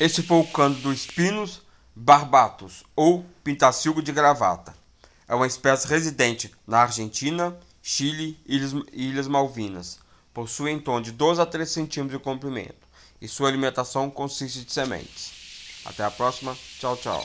Esse foi o cano do Espinos barbatos ou pintacilgo de gravata. É uma espécie residente na Argentina, Chile e Ilhas, Ilhas Malvinas. Possui em torno de 12 a 13 centímetros de comprimento e sua alimentação consiste de sementes. Até a próxima, tchau, tchau.